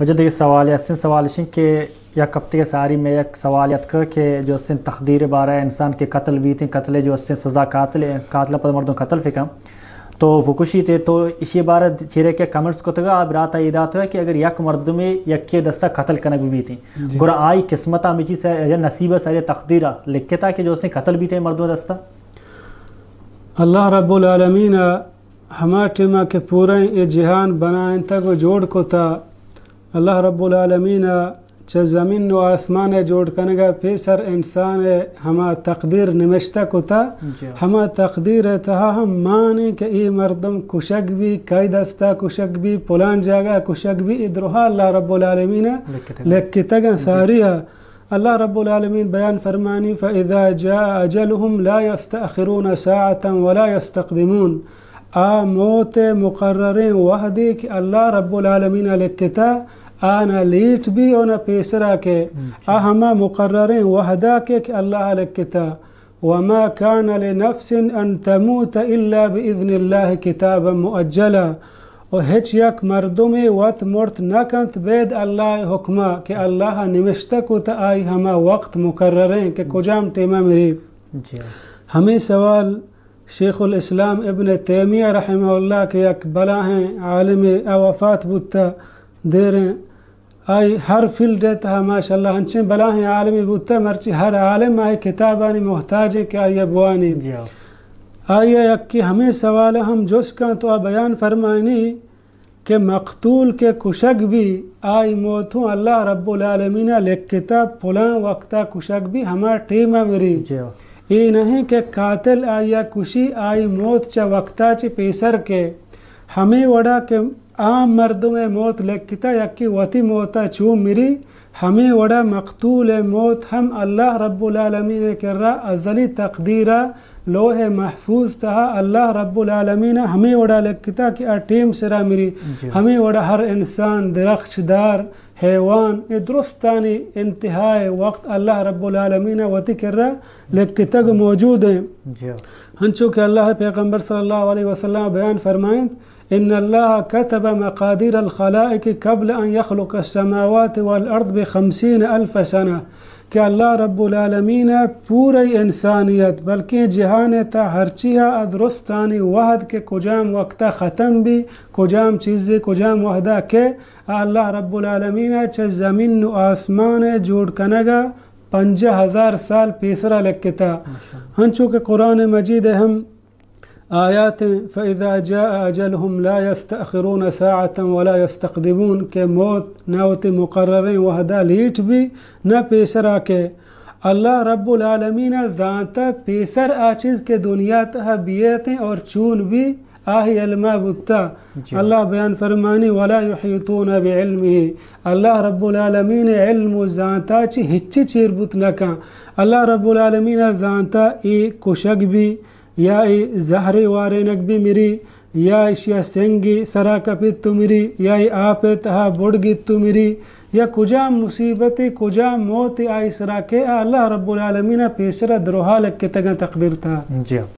मुझे तो सवाल ऐसे सवाल के या के सारी में एक सवाल कर तो के जो सिन तकदीर बारा इंसान के कत्ल थे कत्ल जो सिन सज़ा कातल कातला पर मर्दों कत्ल फिका तो भुकुशी थे तो इसी बार चेहरे के कमेंट्स को तो आप रात आई रात है कि अगर यक मर्द में यक के दस्ता कत्ल कनक भी थी गुर आई किस्मत मिची से या नसीब सारे तकदीरा लिख के था कि जो उसने कत्ल भी थे मर्द में दस्ता अल्लाह रबालमीन हमारे टिमा के पूरे ये जहान बनाए तक जोड़ को था अल्लाह رب आलमीन چه زمین و آسمان جوڑ کنگا پیسر انسان هما تقدیر نمشتا کتا هما تقدیر ته هم مانی که ای مردم کوشک بی کایدستا کشک بی پلان جاگا کشک بی ادروها اللہ رب العالمین لکتا گا ساریا الله رب العالمين بيان فرماني فإذا جاء أجلهم لا يَفْتَأْخِرُونَ ساعة ولا يَفْتَقْدِمُونَ آ موت مقررين وهديك الله رب العالمين لكتا آنا لیٹ بھی اونا پیسرا کے اہما مقررین وحدا کے کہ اللہ لکتا وما كان لنفس أن تموت إلا بإذن الله كتابا مؤجلا وهيك يك مردمي وات مرت نكنت بيد الله حكما كي الله نمشتكو تآي هما وقت مكررين كي كجام تمامري همي سوال شيخ الإسلام ابن تيمية رحمه الله كي يك بلاهن عالمي أوفات بوتا ديرين आई हर फील्ड है माशा हंसे बला हैं आलमी बुत मर्ची हर आलम आए किताबानी मोहताज है क्या ये बुआनी आइए यक्की हमें सवाल हम जोश का तो आ बयान फरमानी के मकतूल के कुशक भी आई मोतू अल्लाह रब्बुलमीन ले किताब फुला वक्ता कुशक भी हमार टीम मेरी ये नहीं के कातिल आया कुशी आई मोत च वक्ता च पेसर के हमें वड़ा के آم مردم موت لکتا یکی وتی موتا چون میری همه وڑا مقتول موت هم الله رب العالمین کرا ازلی تقدیر لوح محفوظ تها الله رب العالمین همه وڑا لکتا کی اٹیم سرا میری همه وڑا هر انسان درخشدار دار حيوان ادرس تاني انتهاء وقت الله رب العالمين وتكرر لك تگ موجود هنشوك الله کہ اللہ پیغمبر صلى الله عليه وسلم بيان فرمائند إن الله كتب مقادير الخلائق قبل أن يخلق السماوات والأرض بخمسين ألف سنة كالله رب العالمين پوري إنسانيت بلکه جهان تا هرچيها أدرستاني وحد كجام وقتا ختم بي کجام چیز کجام وحده که الله رب العالمین چه زمین و آسمان جوړ کنگا پنجه هزار سال پیسرا لکتا هنچو که قرآن مجید هم آيات فإذا جاء أجلهم لا يستأخرون ساعة ولا يستقدمون كموت ناوت مقررين وهدا ليت بي نا پیسرا که الله رب العالمین ذاتا پیسر آچیز که دنیا ته بیعت اور چون بی آهي الماء بتا الله بیان فرمانی ولا یحیطون بعلمه الله رب العالمین علم ذاتا چی هیچ چیر بوت نکا الله رب العالمین ذاتا ای کوشک بی یا ای زهر واره نک بی میری یا اشیا سنگی سرا کپیت تو میری یا ای آپ تها بڑگی تو میری یا کجا مصیبت کجا موت آئی سرا کے اللہ رب العالمین پیسرا دروحا لگ تگا تقدیر تھا جی